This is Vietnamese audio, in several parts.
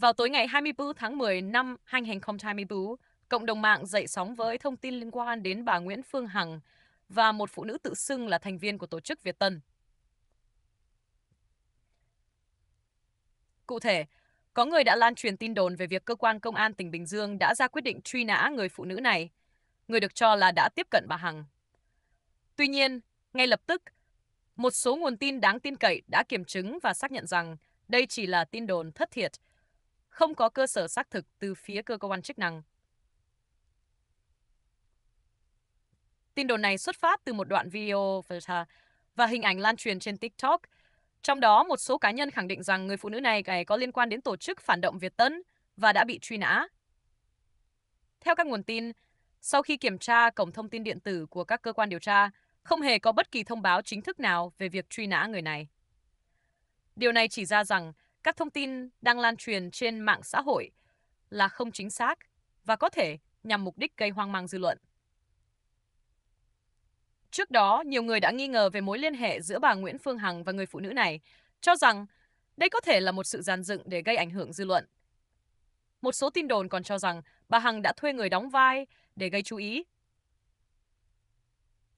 Vào tối ngày 24 tháng 10 năm 2024, cộng đồng mạng dậy sóng với thông tin liên quan đến bà Nguyễn Phương Hằng và một phụ nữ tự xưng là thành viên của tổ chức Việt Tân. Cụ thể, có người đã lan truyền tin đồn về việc cơ quan công an tỉnh Bình Dương đã ra quyết định truy nã người phụ nữ này, người được cho là đã tiếp cận bà Hằng. Tuy nhiên, ngay lập tức, một số nguồn tin đáng tin cậy đã kiểm chứng và xác nhận rằng đây chỉ là tin đồn thất thiệt – không có cơ sở xác thực từ phía cơ quan chức năng. Tin đồn này xuất phát từ một đoạn video và hình ảnh lan truyền trên TikTok. Trong đó, một số cá nhân khẳng định rằng người phụ nữ này có liên quan đến tổ chức phản động Việt Tân và đã bị truy nã. Theo các nguồn tin, sau khi kiểm tra cổng thông tin điện tử của các cơ quan điều tra, không hề có bất kỳ thông báo chính thức nào về việc truy nã người này. Điều này chỉ ra rằng các thông tin đang lan truyền trên mạng xã hội là không chính xác và có thể nhằm mục đích gây hoang mang dư luận. Trước đó, nhiều người đã nghi ngờ về mối liên hệ giữa bà Nguyễn Phương Hằng và người phụ nữ này, cho rằng đây có thể là một sự giàn dựng để gây ảnh hưởng dư luận. Một số tin đồn còn cho rằng bà Hằng đã thuê người đóng vai để gây chú ý.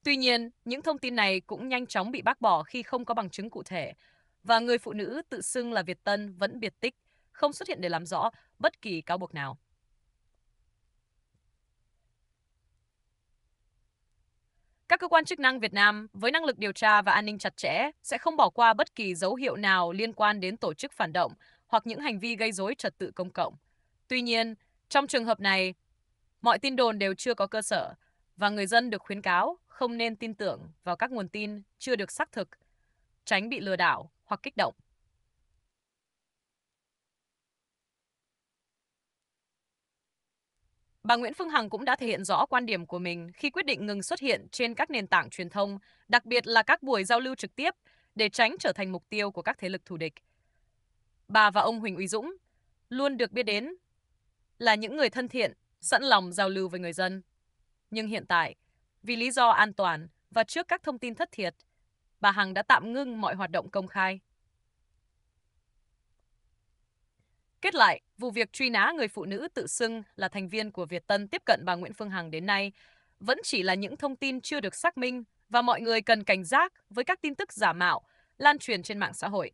Tuy nhiên, những thông tin này cũng nhanh chóng bị bác bỏ khi không có bằng chứng cụ thể và người phụ nữ tự xưng là Việt Tân vẫn biệt tích, không xuất hiện để làm rõ bất kỳ cáo buộc nào. Các cơ quan chức năng Việt Nam với năng lực điều tra và an ninh chặt chẽ sẽ không bỏ qua bất kỳ dấu hiệu nào liên quan đến tổ chức phản động hoặc những hành vi gây rối trật tự công cộng. Tuy nhiên, trong trường hợp này, mọi tin đồn đều chưa có cơ sở và người dân được khuyến cáo không nên tin tưởng vào các nguồn tin chưa được xác thực tránh bị lừa đảo hoặc kích động. Bà Nguyễn Phương Hằng cũng đã thể hiện rõ quan điểm của mình khi quyết định ngừng xuất hiện trên các nền tảng truyền thông, đặc biệt là các buổi giao lưu trực tiếp để tránh trở thành mục tiêu của các thế lực thù địch. Bà và ông Huỳnh Uy Dũng luôn được biết đến là những người thân thiện, sẵn lòng giao lưu với người dân. Nhưng hiện tại, vì lý do an toàn và trước các thông tin thất thiệt, bà Hằng đã tạm ngưng mọi hoạt động công khai. Kết lại, vụ việc truy nã người phụ nữ tự xưng là thành viên của Việt Tân tiếp cận bà Nguyễn Phương Hằng đến nay vẫn chỉ là những thông tin chưa được xác minh và mọi người cần cảnh giác với các tin tức giả mạo lan truyền trên mạng xã hội.